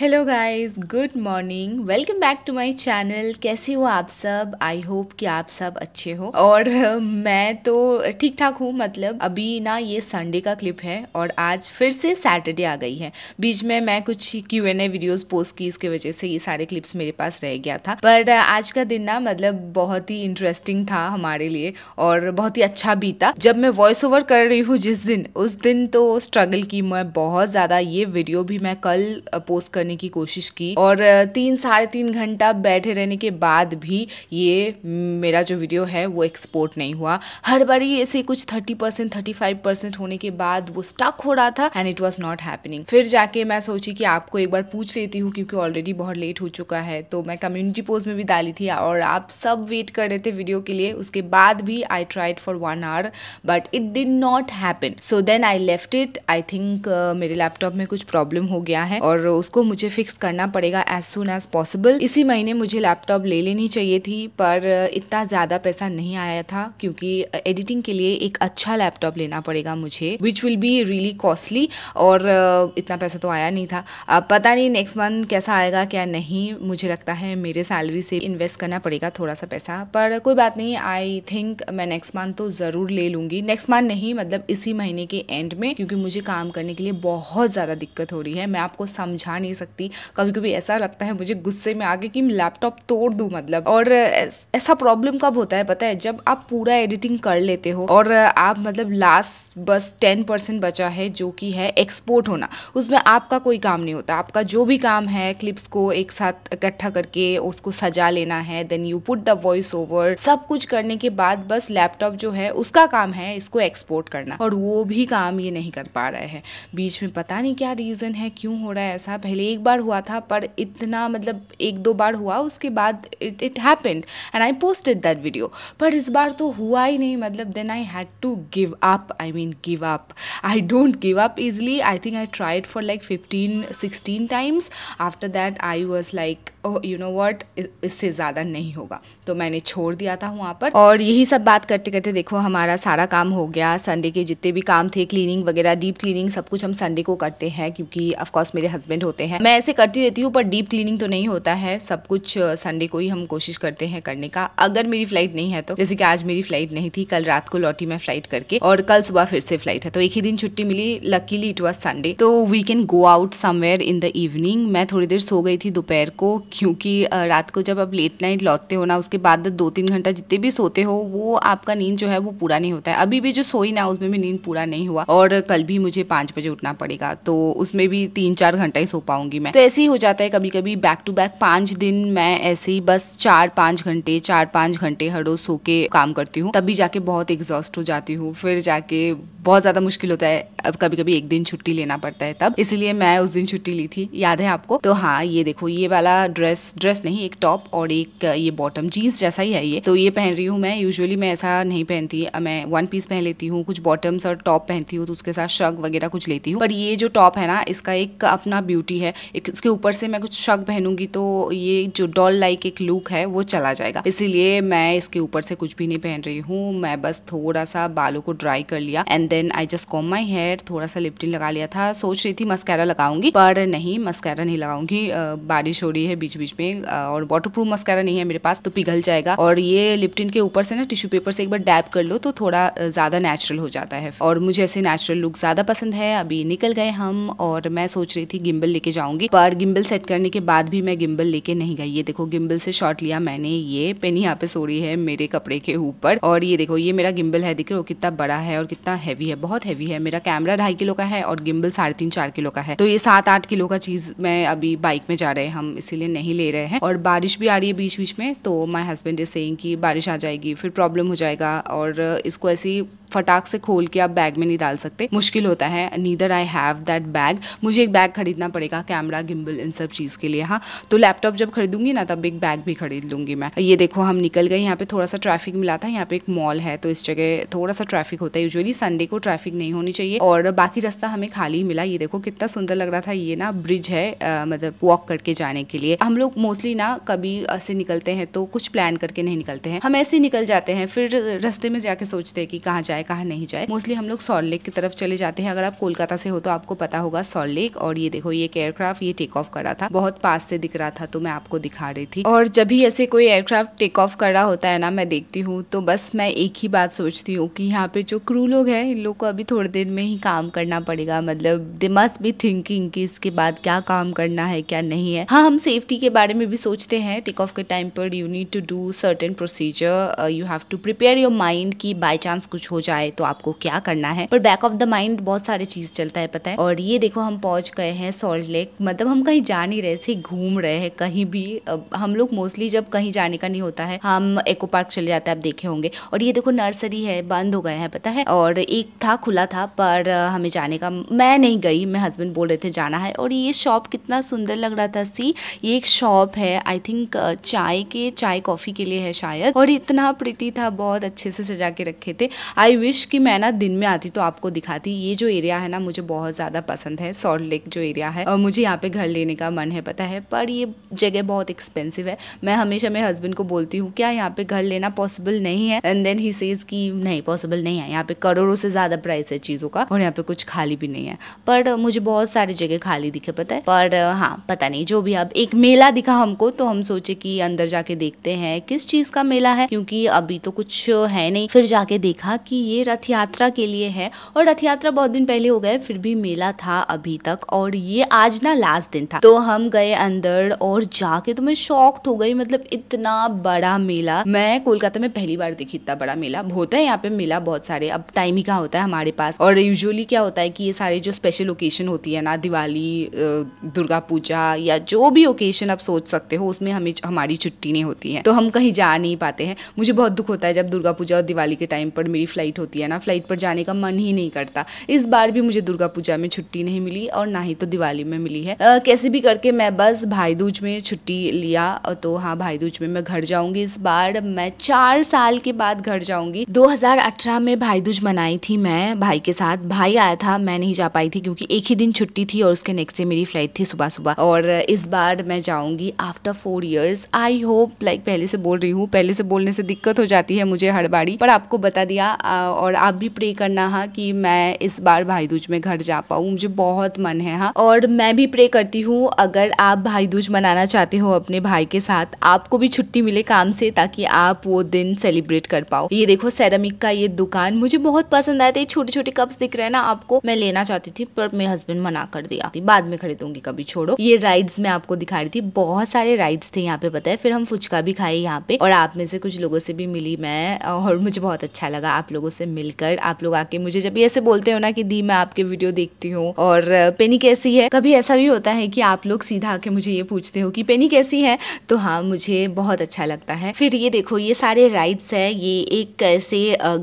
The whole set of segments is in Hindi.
hello guys good morning welcome back to my channel कैसे हो आप सब आई होप कि आप सब अच्छे हो और मैं तो ठीक ठाक हूँ मतलब अभी ना ये संडे का क्लिप है और आज फिर से सैटरडे आ गई है बीच में मैं कुछ Q N A videos post की इसके वजह से ये सारे क्लिप्स मेरे पास रह गया था पर आज का दिन ना मतलब बहुत ही इंटरेस्टिंग था हमारे लिए और बहुत ही अच्छा बीता जब मैं वॉइस ओवर कर रही हूँ जिस दिन उस दिन तो स्ट्रगल की मैं बहुत ज़्यादा ये वीडियो भी मैं कल पोस्ट कर करने की कोशिश की और तीन साढ़े तीन घंटा बैठे रहने के बाद भी ये मेरा जो वीडियो है वो एक्सपोर्ट नहीं हुआ हर बार ये ऐसे कुछ thirty percent thirty five percent होने के बाद वो स्टक हो रहा था and it was not happening फिर जाके मैं सोची कि आपको एक बार पूछ लेती हूँ क्योंकि ऑलरेडी बहुत लेट हो चुका है तो मैं कम्युनिटी पोज में भी डाली थी और आप सब वेट कर रहे थे वीडियो के लिए उसके बाद भी I tried for one hour but it did not happen so then I left it I think मेरे लैपटॉप में कुछ प्रॉब्लम हो गया है और उसको मुझे फिक्स करना पड़ेगा एज सुन एज पॉसिबल इसी महीने मुझे लैपटॉप ले लेनी चाहिए थी पर इतना ज़्यादा पैसा नहीं आया था क्योंकि एडिटिंग के लिए एक अच्छा लैपटॉप लेना पड़ेगा मुझे which will be really costly और इतना पैसा तो आया नहीं था अब पता नहीं नेक्स्ट मंथ कैसा आएगा क्या नहीं मुझे लगता है मेरे सैलरी से इन्वेस्ट करना पड़ेगा थोड़ा सा पैसा पर कोई बात नहीं आई थिंक मैं नेक्स्ट मंथ तो ज़रूर ले लूंगी नेक्स्ट मंथ नहीं मतलब इसी महीने के एंड में क्योंकि मुझे काम करने के लिए बहुत ज़्यादा दिक्कत हो रही है मैं आपको समझा नहीं सकता सकती कभी कभी ऐसा लगता है मुझे गुस्से में आगे कि मैं लैपटॉप तोड़ दूँ मतलब और ऐसा प्रॉब्लम कब होता है पता है जब आप पूरा एडिटिंग कर लेते हो और आप मतलब लास्ट बस टेन परसेंट बचा है जो कि है एक्सपोर्ट होना उसमें आपका कोई काम नहीं होता आपका जो भी काम है क्लिप्स को एक साथ इकट्ठा करके उसको सजा लेना है then you put the voice over सब कुछ करने के बाद बस लैपटॉप जो है उसका काम है इसको एक्सपोर्ट करना और वो भी काम ये नहीं कर पा रहा है बीच में पता नहीं क्या रीज़न है क्यों हो रहा है ऐसा पहले एक बार हुआ था पर इतना मतलब एक दो बार हुआ उसके बाद it it happened and I posted that video पर इस बार तो हुआ ही नहीं मतलब then I had to give up I mean give up I don't give up easily I think I tried for like fifteen sixteen times after that I was like you know what इससे ज़्यादा नहीं होगा तो मैंने छोड़ दिया था वहाँ पर और यही सब बात करते करते देखो हमारा सारा काम हो गया संडे के जितने भी काम थे क्लीनिंग वगैरह डीप क्लीनिंग सब कुछ हम संडे को करते हैं क्योंकि कोर्स मेरे हस्बैंड होते हैं मैं ऐसे करती रहती हूँ पर डीप क्लीनिंग तो नहीं होता है सब कुछ संडे को ही हम कोशिश करते हैं करने का अगर मेरी फ्लाइट नहीं है तो जैसे कि आज मेरी फ्लाइट नहीं थी कल रात को लौटी मैं फ्लाइट करके और कल सुबह फिर से फ्लाइट है तो एक ही दिन छुट्टी मिली लकीली इट वॉज संडे तो we can go out somewhere in the evening मैं थोड़ी देर सो गई थी दोपहर को क्योंकि रात को जब आप लेट नाइट लौटते हो ना उसके बाद तो दो तीन घंटा जितने भी सोते हो वो आपका नींद जो है वो पूरा नहीं होता है अभी भी जो सोई ना उसमें भी नींद पूरा नहीं हुआ और कल भी मुझे पाँच बजे उठना पड़ेगा तो उसमें भी तीन चार घंटा ही सो पाऊंगी करूँगी मैं तो ऐसे ही हो जाता है कभी कभी बैक टू बैक पांच दिन मैं ऐसे ही बस चार पांच घंटे चार पांच घंटे हर रोज सो के काम करती हूँ तभी जाके बहुत एग्जॉस्ट हो जाती हूँ फिर जाके बहुत ज़्यादा मुश्किल होता है अब कभी कभी एक दिन छुट्टी लेना पड़ता है तब इसलिए मैं उस दिन छुट्टी ली थी याद है आपको तो हाँ ये देखो ये वाला ड्रेस ड्रेस नहीं एक टॉप और एक ये बॉटम जीन्स जैसा ही है ये तो ये पहन रही हूँ मैं यूजुअली मैं ऐसा नहीं पहनती मैं वन पीस पहन लेती हूँ कुछ बॉटम्स और टॉप पहनती हूँ तो उसके साथ श्रग वगैरह कुछ लेती हूँ पर ये जो टॉप है ना इसका एक अपना ब्यूटी है एक इसके ऊपर से मैं कुछ शक पहनूंगी तो ये जो डॉल लाइक एक लुक है वो चला जाएगा इसीलिए मैं इसके ऊपर से कुछ भी नहीं पहन रही हूँ मैं बस थोड़ा सा बालों को ड्राई कर लिया and then I just comb my hair थोड़ा सा लिप्टिन लगा लिया था सोच रही थी मस्कैरा लगाऊंगी पर नहीं मस्कैरा नहीं लगाऊंगी बारिश हो रही है बीच बीच में और वाटर प्रूफ मस्कैरा नहीं है मेरे पास तो पिघल जाएगा और ये लिप्टिन के ऊपर से ना टिश्यू पेपर से एक बार डैप कर लो तो थोड़ा ज़्यादा नेचुरल हो जाता है और मुझे ऐसे नेचुरल लुक ज़्यादा पसंद है अभी निकल गए हम और मैं सोच रही थी गिम्बल लेके जाऊँ जाऊंगी पर गिम्बल सेट करने के बाद भी मैं गिम्बल लेके नहीं गई ये देखो गिम्बल से शॉर्ट लिया मैंने ये पेन यहाँ पे सो रही है मेरे कपड़े के ऊपर और ये देखो ये मेरा गिम्बल है देखो कितना बड़ा है और कितना हैवी है बहुत हैवी है मेरा कैमरा ढाई किलो का है और गिम्बल साढ़े तीन चार किलो का है तो ये सात आठ किलो का चीज मैं अभी बाइक में जा रहे हैं हम इसीलिए नहीं ले रहे हैं और बारिश भी आ रही है बीच बीच में तो माई हस्बैंड इज सेइंग कि बारिश आ जाएगी फिर प्रॉब्लम हो जाएगा और इसको ऐसी फटाक से खोल के आप बैग में नहीं डाल सकते मुश्किल होता है neither I have that bag मुझे एक बैग खरीदना पड़ेगा कैमरा गिम्बल इन सब चीज़ के लिए हाँ तो लैपटॉप जब खरीदूंगी ना तब एक बैग भी खरीद लूँगी मैं ये देखो हम निकल गए यहाँ पे थोड़ा सा ट्रैफिक मिला था यहाँ पे एक मॉल है तो इस जगह थोड़ा सा ट्रैफिक होता है यूजली संडे को ट्रैफिक नहीं होनी चाहिए और बाकी रास्ता हमें खाली मिला ये देखो कितना सुंदर लग रहा था ये ना ब्रिज है मतलब वॉक करके जाने के लिए हम लोग मोस्टली ना कभी ऐसे निकलते हैं तो कुछ प्लान करके नहीं निकलते हैं हम ऐसे ही निकल जाते हैं फिर रस्ते में जाके सोचते हैं कि कहाँ जाए कहाँ नहीं जाए मोस्टली हम लोग सॉल लेक की तरफ चले जाते हैं अगर आप कोलकाता से हो तो आपको पता होगा सॉल लेक और ये देखो ये एक एयरक्राफ्ट एयरक्राफ्ट ये टेक ऑफ करा था बहुत पास से दिख रहा था तो मैं आपको दिखा रही थी और जब भी ऐसे कोई एयरक्राफ्ट टेक ऑफ कर रहा होता है ना मैं देखती हूँ तो बस मैं एक ही बात सोचती हूँ कि यहाँ पे जो क्रू लोग हैं इन लोग को अभी थोड़ी देर में ही काम करना पड़ेगा मतलब दे मस्ट बी थिंकिंग कि इसके बाद क्या काम करना है क्या नहीं है हाँ हम सेफ्टी के बारे में भी सोचते हैं टेक ऑफ के टाइम पर you need to do certain procedure you have to prepare your mind की बाई चांस कुछ हो जाए तो आपको क्या करना है पर बैक ऑफ द माइंड बहुत सारी चीज चलता है पता है और ये देखो हम पहुंच गए हैं सॉल्ट लेक मतलब हम कहीं जा नहीं रहे ऐसे घूम रहे हैं कहीं भी हम लोग मोस्टली जब कहीं जाने का नहीं होता है हम इको पार्क चले जाते हैं आप देखे होंगे और ये देखो नर्सरी है बंद हो गए हैं पता है और एक था खुला था पर हमें जाने का मैं नहीं गई मैं हस्बैंड बोल रहे थे जाना है और ये शॉप कितना सुंदर लग रहा था सी ये एक शॉप है आई थिंक चाय के चाय कॉफ़ी के लिए है शायद और इतना प्रीति था बहुत अच्छे से सजा के रखे थे आई विश कि मैं ना दिन में आती तो आपको दिखाती ये जो एरिया है ना मुझे बहुत ज़्यादा पसंद है सॉल्ट लेक जो एरिया है और मुझे यहाँ पे घर लेने का मन है पता है पर ये जगह बहुत एक्सपेंसिव है मैं हमेशा मेरे हस्बैंड को बोलती हूँ क्या यहाँ पे घर लेना पॉसिबल नहीं है एंड देन ही सेज कि नहीं पॉसिबल नहीं है यहाँ पे करोड़ों से ज़्यादा प्राइस है चीज़ों का और यहाँ पे कुछ खाली भी नहीं है पर मुझे बहुत सारी जगह खाली दिखे पता है पर हाँ पता नहीं जो भी अब एक मेला दिखा हमको तो हम सोचे कि अंदर जाके देखते हैं किस चीज़ का मेला है क्योंकि अभी तो कुछ है नहीं फिर जाके देखा कि ये रथ यात्रा के लिए है और रथ यात्रा बहुत दिन पहले हो गए फिर भी मेला था अभी तक और ये आज ना मेरा लास्ट दिन था तो हम गए अंदर और जाके तो मैं शॉक्ड हो गई मतलब इतना बड़ा मेला मैं कोलकाता में पहली बार देखी इतना बड़ा मेला होता है यहाँ पे मेला बहुत सारे अब टाइम ही कहाँ होता है हमारे पास और यूजुअली क्या होता है कि ये सारे जो स्पेशल ओकेशन होती है ना दिवाली दुर्गा पूजा या जो भी ओकेशन आप सोच सकते हो उसमें हमें हमारी छुट्टी नहीं होती है तो हम कहीं जा नहीं पाते हैं मुझे बहुत दुख होता है जब दुर्गा पूजा और दिवाली के टाइम पर मेरी फ्लाइट होती है ना फ्लाइट पर जाने का मन ही नहीं करता इस बार भी मुझे दुर्गा पूजा में छुट्टी नहीं मिली और ना ही तो दिवाली में मिली रही है आ, कैसे भी करके मैं बस भाई दूज में छुट्टी लिया तो हाँ भाई दूज में मैं घर जाऊंगी इस बार मैं चार साल के बाद घर जाऊंगी 2018 में भाई दूज मनाई थी मैं भाई के साथ भाई आया था मैं नहीं जा पाई थी क्योंकि एक ही दिन छुट्टी थी और उसके नेक्स्ट डे मेरी फ्लाइट थी सुबह सुबह और इस बार मैं जाऊंगी after four years I hope like पहले से बोल रही हूँ पहले से बोलने से दिक्कत हो जाती है मुझे हर बारी पर आपको बता दिया और आप भी प्रे करना है हाँ, कि मैं इस बार भाई दूज में घर जा पाऊँ मुझे बहुत मन है हा और मैं भी प्रे करती हूँ अगर आप भाई दूज मनाना चाहते हो अपने भाई के साथ आपको भी छुट्टी मिले काम से ताकि आप वो दिन सेलिब्रेट कर पाओ ये देखो सेरामिक का ये दुकान मुझे बहुत पसंद आया था ये छोटे छोटे कप्स दिख रहे हैं ना आपको मैं लेना चाहती थी पर मेरे हस्बैंड मना कर दिया बाद में खरीदूंगी कभी छोड़ो ये राइड्स मैं आपको दिखा रही थी बहुत सारे राइड्स थे यहाँ पे पता है फिर हम फुचका भी खाए यहाँ पे और आप में से कुछ लोगों से भी मिली मैं और मुझे बहुत अच्छा लगा आप लोगों से मिलकर आप लोग आके मुझे जब ऐसे बोलते हो ना कि दी मैं आपके वीडियो देखती हूँ और पेनी कैसी है कभी ऐसा भी ही होता है कि आप लोग सीधा आके मुझे ये पूछते हो कि पेनी कैसी है तो हाँ मुझे बहुत अच्छा लगता है फिर ये देखो ये सारे राइड्स है ये एक ऐसे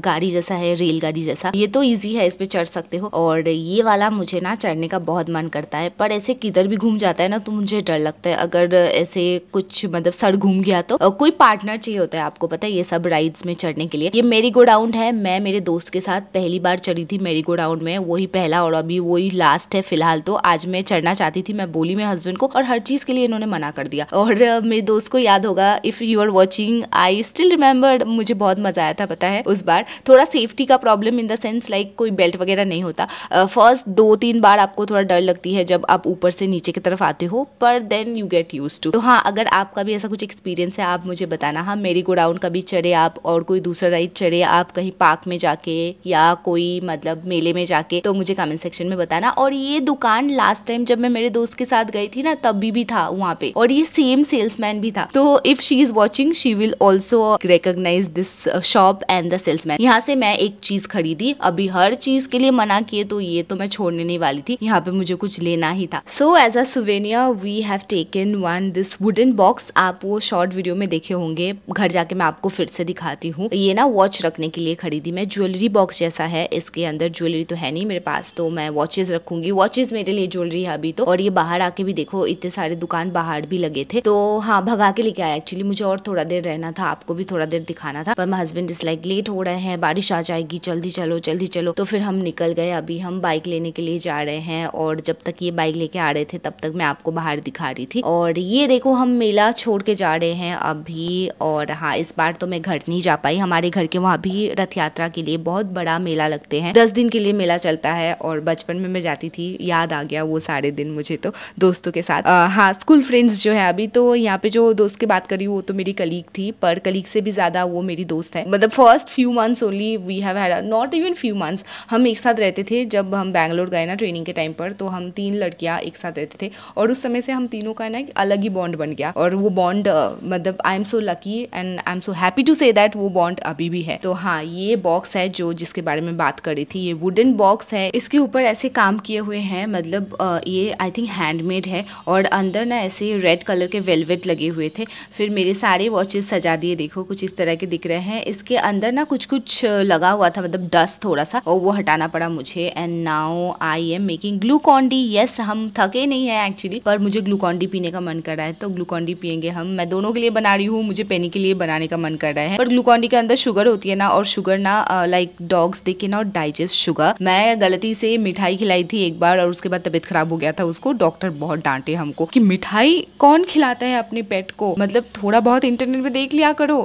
गाड़ी जैसा है रेलगाड़ी जैसा ये तो ईजी है इस पर चढ़ सकते हो और ये वाला मुझे ना चढ़ने का बहुत मन करता है पर ऐसे किधर भी घूम जाता है ना तो मुझे डर लगता है अगर ऐसे कुछ मतलब सर घूम गया तो कोई पार्टनर चाहिए होता है आपको पता है ये सब राइड्स में चढ़ने के लिए ये मेरी गो राउंड है मैं मेरे दोस्त के साथ पहली बार चढ़ी थी मेरी गो राउंड में वही पहला और अभी वही लास्ट है फिलहाल तो आज मैं चढ़ना चाहती चाहती थी मैं बोली मेरे हस्बैंड को और हर चीज़ के लिए इन्होंने मना कर दिया और मेरे दोस्त को याद होगा if you are watching I still remember मुझे बहुत मज़ा आया था पता है उस बार थोड़ा सेफ्टी का problem in the sense like कोई बेल्ट वगैरह नहीं होता फर्स्ट दो तीन बार आपको थोड़ा डर लगती है जब आप ऊपर से नीचे की तरफ आते हो पर then you get used to तो हाँ अगर आपका भी ऐसा कुछ एक्सपीरियंस है आप मुझे बताना हाँ मेरी गोडाउन कभी चढ़े आप और कोई दूसरा राइड चढ़े आप कहीं पार्क में जाके या कोई मतलब मेले में जाके तो मुझे कमेंट सेक्शन में बताना और ये दुकान लास्ट टाइम जब मैं मेरे दोस्त के साथ गई थी ना तभी भी था वहाँ पे और ये सेम सेल्समैन भी था तो if she is watching she will also recognise this shop and the salesman यहाँ से मैं एक चीज खरीदी अभी हर चीज के लिए मना किए तो ये तो मैं छोड़ने नहीं वाली थी यहाँ पे मुझे कुछ लेना ही था so as a souvenir we have taken one this wooden box आप वो शॉर्ट वीडियो में देखे होंगे घर जाके मैं आपको फिर से दिखाती हूँ ये ना वॉच रखने के लिए खरीदी मैं ज्वेलरी बॉक्स जैसा है इसके अंदर ज्वेलरी तो है नहीं मेरे पास तो मैं वॉचेज रखूंगी वॉचेज मेरे लिए ज्वेलरी है अभी तो और ये बाहर आके भी देखो इतने सारे दुकान बाहर भी लगे थे तो हाँ भगा के लेके आया एक्चुअली मुझे और थोड़ा देर रहना था आपको भी थोड़ा देर दिखाना था पर मैं हस्बैंड डिसलाइक लेट हो रहे हैं बारिश आ जाएगी जल्दी चलो जल्दी चलो तो फिर हम निकल गए अभी हम बाइक लेने के लिए जा रहे हैं और जब तक ये बाइक लेके आ रहे थे तब तक मैं आपको बाहर दिखा रही थी और ये देखो हम मेला छोड़ के जा रहे हैं अभी और हाँ इस बार तो मैं घर नहीं जा पाई हमारे घर के वहाँ भी रथ यात्रा के लिए बहुत बड़ा मेला लगते हैं दस दिन के लिए मेला चलता है और बचपन में मैं जाती थी याद आ गया वो सारे दिन मुझे तो दोस्तों के साथ आ, हाँ स्कूल फ्रेंड्स जो है अभी तो यहाँ पे जो दोस्त की बात करी वो तो मेरी कलीग थी पर कलीग से भी ज़्यादा वो मेरी दोस्त है मतलब first few months only we have had not even few months हम एक साथ रहते थे जब हम बैंगलोर गए ना ट्रेनिंग के टाइम पर तो हम तीन लड़कियाँ एक साथ रहते थे और उस समय से हम तीनों का ना अलग ही बॉन्ड बन गया और वो बॉन्ड मतलब I am so lucky and I am so happy to say that वो बॉन्ड अभी भी है तो हाँ ये बॉक्स है जो जिसके बारे में बात करी थी ये वुडन बॉक्स है इसके ऊपर ऐसे काम किए हुए हैं मतलब ये आई थिंक हैंडमेड है और अंदर ना ऐसे रेड कलर के वेलवेट लगे हुए थे फिर मेरे सारे वॉचेस सजा दिए देखो कुछ इस तरह के दिख रहे हैं इसके अंदर ना कुछ कुछ लगा हुआ था मतलब डस्ट थोड़ा सा और वो हटाना पड़ा मुझे and now I am making Glucon D yes हम थके नहीं है एक्चुअली पर मुझे ग्लूकॉन डी पीने का मन कर रहा है तो ग्लूकॉन डी पियेंगे हम मैं दोनों के लिए बना रही हूँ मुझे पेनी के लिए बनाने का मन कर रहा है पर ग्लूकॉन डी के अंदर शुगर होती है ना और शुगर ना लाइक डॉग्स देखे ना नॉट डाइजेस्ट शुगर मैं गलती से मिठाई खिलाई थी एक बार और उसके बाद तबियत खराब हो गया था उसको डॉक्टर बहुत डांटे हमको कि मिठाई कौन खिलाता है अपने पेट को मतलब थोड़ा बहुत इंटरनेट पे देख लिया करो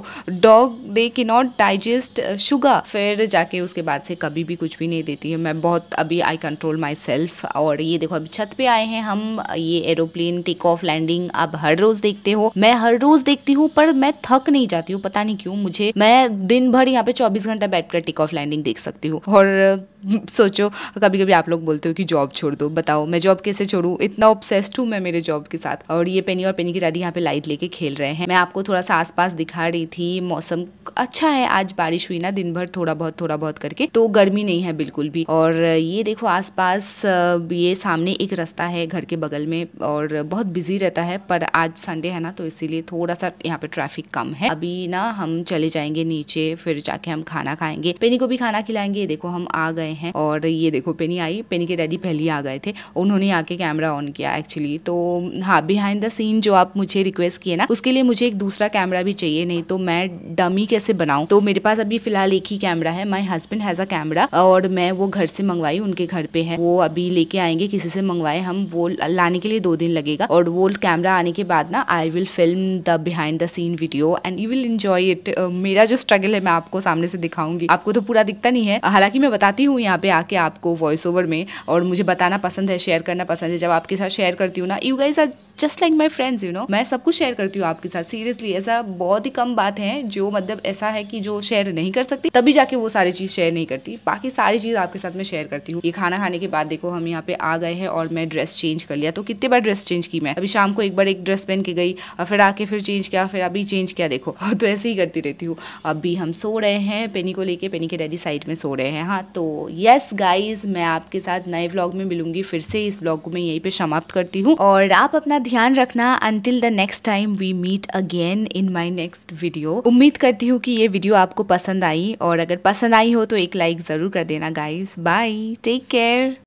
डॉग दे के नॉट डाइजेस्ट शुगर फिर जाके उसके बाद से कभी भी कुछ भी नहीं देती है मैं बहुत अभी आई कंट्रोल माई सेल्फ और ये देखो अभी छत पे आए हैं हम ये एरोप्लेन टेक ऑफ लैंडिंग आप हर रोज देखते हो मैं हर रोज देखती हूँ पर मैं थक नहीं जाती हूँ पता नहीं क्यों मुझे मैं दिन भर यहाँ पे चौबीस घंटा बैठकर टेक ऑफ लैंडिंग देख सकती हूँ और सोचो कभी कभी आप लोग बोलते हो कि जॉब छोड़ दो बताओ मैं जॉब कैसे छोड़ूँ इतना ऑब्सेस्ड हूँ मैं मेरे जॉब के साथ और ये पेनी और पेनी की दादी यहाँ पे लाइट लेके खेल रहे हैं मैं आपको थोड़ा सा आसपास दिखा रही थी मौसम अच्छा है आज बारिश हुई ना दिन भर थोड़ा बहुत थोड़ा बहुत करके तो गर्मी नहीं है बिल्कुल भी और ये देखो आस ये सामने एक रास्ता है घर के बगल में और बहुत बिजी रहता है पर आज संडे है ना तो इसीलिए थोड़ा सा यहाँ पे ट्रैफिक कम है अभी ना हम चले जाएंगे नीचे फिर जाके हम खाना खाएंगे पेनी को भी खाना खिलाएंगे देखो हम आ गए गए हैं और ये देखो पेनी आई पेनी के डैडी पहले ही आ गए थे उन्होंने आके कैमरा ऑन किया एक्चुअली तो हाँ बिहाइंड द सीन जो आप मुझे रिक्वेस्ट किए ना उसके लिए मुझे एक दूसरा कैमरा भी चाहिए नहीं तो मैं डमी कैसे बनाऊँ तो मेरे पास अभी फिलहाल एक ही कैमरा है my husband has a camera और मैं वो घर से मंगवाई उनके घर पे है वो अभी लेके आएंगे किसी से मंगवाए हम वो लाने के लिए दो दिन लगेगा और वो कैमरा आने के बाद ना I will film the behind the scene video and you will enjoy it मेरा जो स्ट्रगल है मैं आपको सामने से दिखाऊंगी आपको तो पूरा दिखता नहीं है हालांकि मैं बताती हूँ हूँ यहाँ पे आके आपको वॉइस ओवर में और मुझे बताना पसंद है शेयर करना पसंद है जब आपके साथ शेयर करती हूँ ना you guys are just like my friends you know मैं सब कुछ शेयर करती हूँ आपके साथ सीरियसली ऐसा बहुत ही कम बात है जो मतलब ऐसा है कि जो शेयर नहीं कर सकती तभी जाके वो सारी चीज़ शेयर नहीं करती बाकी सारी चीज़ आपके साथ मैं शेयर करती हूँ ये खाना खाने के बाद देखो हम यहाँ पे आ गए हैं और मैं ड्रेस चेंज कर लिया तो कितने बार ड्रेस चेंज की मैं अभी शाम को एक बार एक ड्रेस पहन के गई और फिर आके फिर चेंज किया फिर अभी चेंज किया देखो तो ऐसे ही करती रहती हूँ अभी हम सो रहे हैं पेनी को लेके पेनी के डैडी साइड में सो रहे हैं हाँ तो यस गाइज मैं आपके साथ नए ब्लॉग में मिलूंगी फिर से इस ब्लॉग को मैं यहीं पर समाप्त करती हूँ और आप अपना ध्यान रखना until the next time we meet again in my next video उम्मीद करती हूँ कि ये वीडियो आपको पसंद आई और अगर पसंद आई हो तो एक लाइक ज़रूर कर देना गाइज बाय टेक केयर